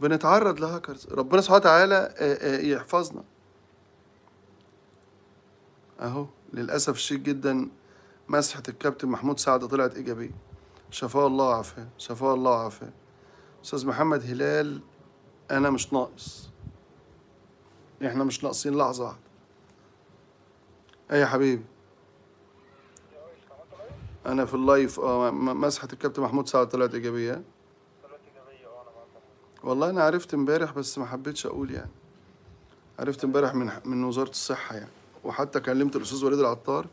بنتعرض لهاكرز ربنا سبحانه وتعالى آه، آه، يحفظنا اهو للاسف الشديد جدا مسحه الكابتن محمود سعد طلعت ايجابيه شفاه الله وعافاه شفاه الله وعافاه استاذ محمد هلال انا مش ناقص احنا مش ناقصين لحظه واحده ايه يا حبيبي انا في اللايف اه مسحه الكابتن محمود سعد طلعت ايجابيه والله انا عرفت امبارح بس ما حبيتش اقول يعني عرفت امبارح من من وزاره الصحه يعني وحتى كلمت الاستاذ وليد العطار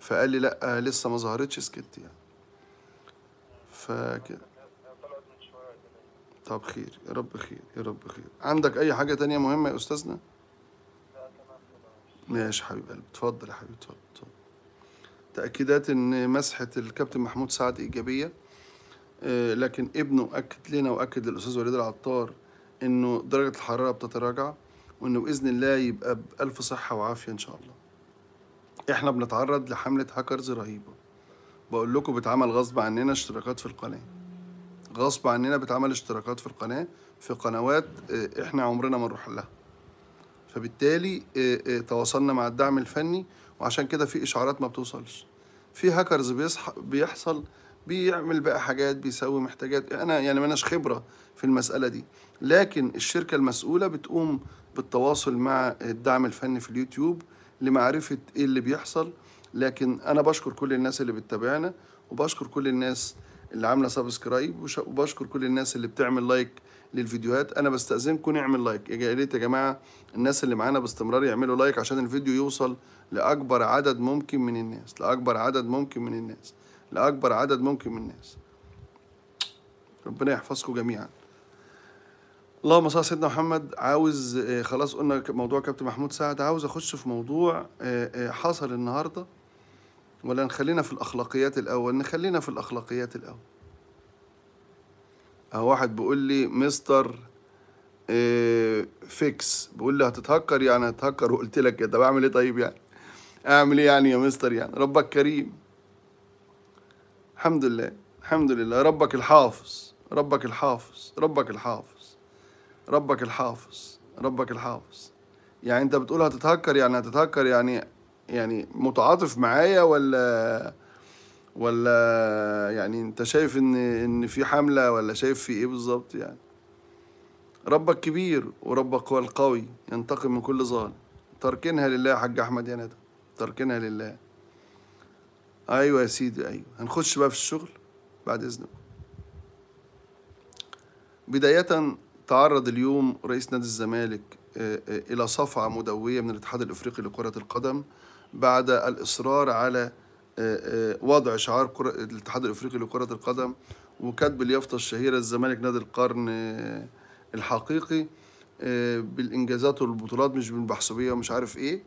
فقال لي لا لسه ما ظهرتش سكت يعني فكده طب خير يا رب خير يا رب خير عندك اي حاجه تانية مهمه يا استاذنا ماشي حبيب قلبي اتفضل يا حبيبي اتفضل تاكيدات ان مسحه الكابتن محمود سعد ايجابيه آه، لكن ابنه أكد لنا وأكد للأستاذ وليد العطار إنه درجة الحرارة بتتراجع وإنه بإذن الله يبقى بألف صحة وعافية إن شاء الله. إحنا بنتعرض لحملة هاكرز رهيبة. بقول لكم بتعمل غصب عننا اشتراكات في القناة. غصب عننا بتعمل اشتراكات في القناة في قنوات آه، إحنا عمرنا ما نروح لها. فبالتالي آه، تواصلنا مع الدعم الفني وعشان كده في إشعارات ما بتوصلش. في هاكرز بيصح بيحصل بيعمل بقى حاجات بيسوي محتاجات انا يعني ماناش خبره في المساله دي لكن الشركه المسؤوله بتقوم بالتواصل مع الدعم الفني في اليوتيوب لمعرفه ايه اللي بيحصل لكن انا بشكر كل الناس اللي بتتابعنا وبشكر كل الناس اللي عامله سبسكرايب وبشكر كل الناس اللي بتعمل لايك للفيديوهات انا بستاذنكم نعمل لايك يا ريت يا جماعه الناس اللي معانا باستمرار يعملوا لايك عشان الفيديو يوصل لاكبر عدد ممكن من الناس لاكبر عدد ممكن من الناس لأكبر عدد ممكن من الناس ربنا يحفظكم جميعا اللهم صل على سيدنا محمد عاوز آه، خلاص قلنا موضوع كابتن محمود سعد عاوز اخش في موضوع آه، آه، حصل النهارده ولا نخلينا في الاخلاقيات الاول نخلينا في الاخلاقيات الاول اهو واحد بيقول لي مستر فيكس بيقول لي هتتهكر يعني هتهكر وقلت لك ده بعمل ايه طيب يعني اعمل ايه يعني يا مستر يعني ربك كريم الحمد لله الحمد لله ربك الحافظ ربك الحافظ ربك الحافظ ربك الحافظ ربك الحافظ يعني انت بتقول هتتهكر يعني هتتهكر يعني يعني متعاطف معايا ولا ولا يعني انت شايف ان ان في حمله ولا شايف في ايه بالظبط يعني ربك كبير وربك هو القوي ينتقم من كل ظالم تركنها لله يا حاج احمد يا ندى تركنها لله ايوه يا سيدي ايوه هنخش بقى في الشغل بعد اذنكم بداية تعرض اليوم رئيس نادي الزمالك آه، آه، إلى صفعة مدوية من الاتحاد الإفريقي لكرة القدم بعد الإصرار على آه، وضع شعار الاتحاد الإفريقي لكرة القدم وكتب اليافطة الشهيرة الزمالك نادي القرن الحقيقي بالإنجازات والبطولات مش بالمحسوبية ومش عارف إيه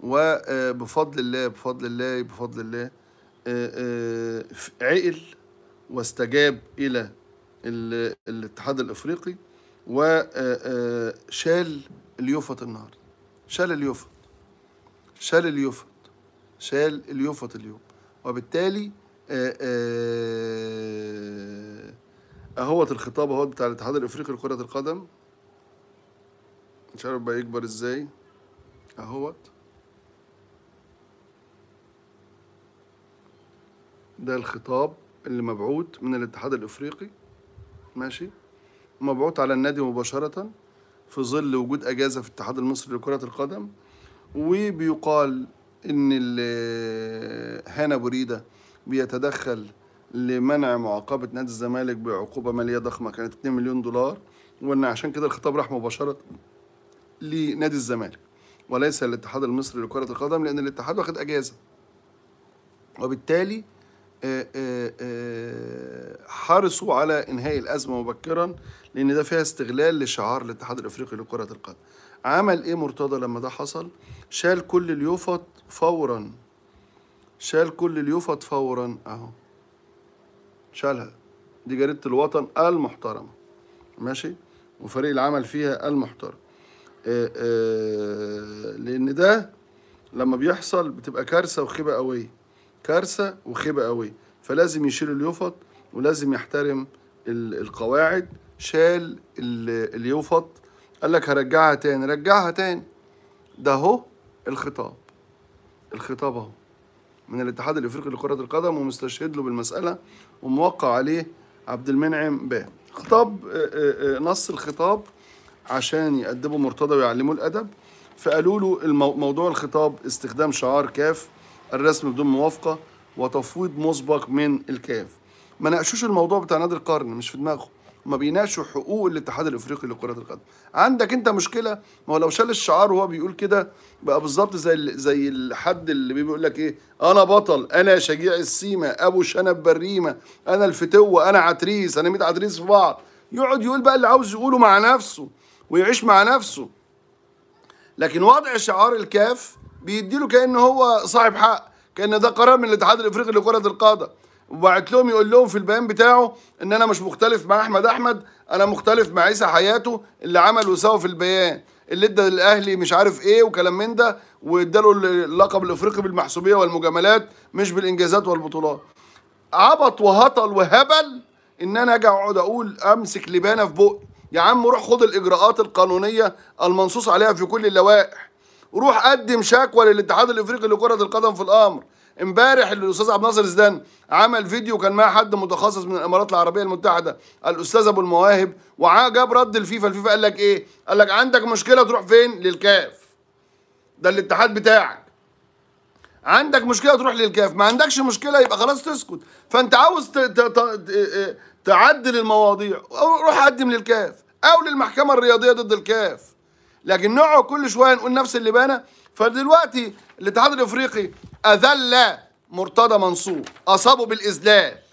وبفضل الله بفضل الله بفضل الله آه، آه، عقل واستجاب إلى الاتحاد الإفريقي وشال آه، اليوفط النهارده شال اليوفط شال اليوفط شال اليوفط اليوم وبالتالي اهوت الخطاب اهوت بتاع الاتحاد الافريقي لكرة القدم مش عارف بقى يكبر ازاي اهوت ده الخطاب اللي مبعوث من الاتحاد الافريقي ماشي مبعوث على النادي مباشره في ظل وجود اجازه في الاتحاد المصري لكره القدم وبيقال ان هانا بريده بيتدخل لمنع معاقبه نادي الزمالك بعقوبه ماليه ضخمه كانت 2 مليون دولار وان عشان كده الخطاب راح مباشره لنادي الزمالك وليس الاتحاد المصري لكره القدم لان الاتحاد واخد اجازه وبالتالي آه، آه، آه، حرصوا على انهاء الازمه مبكرا لان ده فيها استغلال لشعار الاتحاد الافريقي لكره القدم عمل ايه مرتضى لما ده حصل شال كل اليوفط فورا شال كل اليوفط فورا اهو شالها دي جريده الوطن المحترمه ماشي وفريق العمل فيها المحترم لان ده لما بيحصل بتبقى كارثه وخيبه قويه كارثه وخيبه قوي فلازم يشيل اليوفط ولازم يحترم القواعد شال اليوفط قال لك هرجعها تاني رجعها تاني ده اهو الخطاب الخطاب اهو من الاتحاد الافريقي لكره القدم ومستشهد له بالمساله وموقع عليه عبد المنعم باه خطاب آه، آه، آه، نص الخطاب عشان يأدبوا مرتضى ويعلموه الأدب فقالوا له موضوع الخطاب استخدام شعار كاف الرسم بدون موافقه وتفويض مسبق من الكاف ما ناقشوش الموضوع بتاع نادي القرن مش في دماغه ما بيناقشوا حقوق الاتحاد الافريقي لكره القدم عندك انت مشكله ما هو لو شال الشعار وهو بيقول كده بقى بالظبط زي زي الحد اللي بيقول لك ايه انا بطل انا شجيع السيمه ابو شنب بريمه انا الفتوه انا عتريس انا 100 عتريس في بعض يقعد يقول بقى اللي عاوز يقوله مع نفسه ويعيش مع نفسه لكن وضع شعار الكاف بيديله كانه هو صاحب حق كان ده قرار من الاتحاد الافريقي لكره القدم وبعت لهم يقول لهم في البيان بتاعه ان انا مش مختلف مع احمد احمد انا مختلف مع عيسى حياته اللي عمل وسوى في البيان اللي ادى الاهلي مش عارف ايه وكلام من ده واداله اللقب الافريقي بالمحسوبيه والمجاملات مش بالانجازات والبطولات عبط وهطل وهبل ان انا اجي اقعد اقول امسك لبانه في بقي يا عم روح خد الاجراءات القانونيه المنصوص عليها في كل اللوائح روح قدم شكوى للاتحاد الافريقي لكره القدم في الامر امبارح الاستاذ عبد الناصر زدان عمل فيديو كان معاه حد متخصص من الامارات العربيه المتحده الاستاذ ابو المواهب وجاب رد الفيفا الفيفا قال لك ايه قال لك عندك مشكله تروح فين للكاف ده الاتحاد بتاعك عندك مشكله تروح للكاف ما عندكش مشكله يبقى خلاص تسكت فانت عاوز إيه، إيه، تعدل المواضيع روح قدم للكاف او للمحكمه الرياضيه ضد الكاف لكن نقعد كل شويه نقول نفس اللي بانا فدلوقتي الاتحاد الافريقي اذل مرتضى منصور اصابه بالاذلال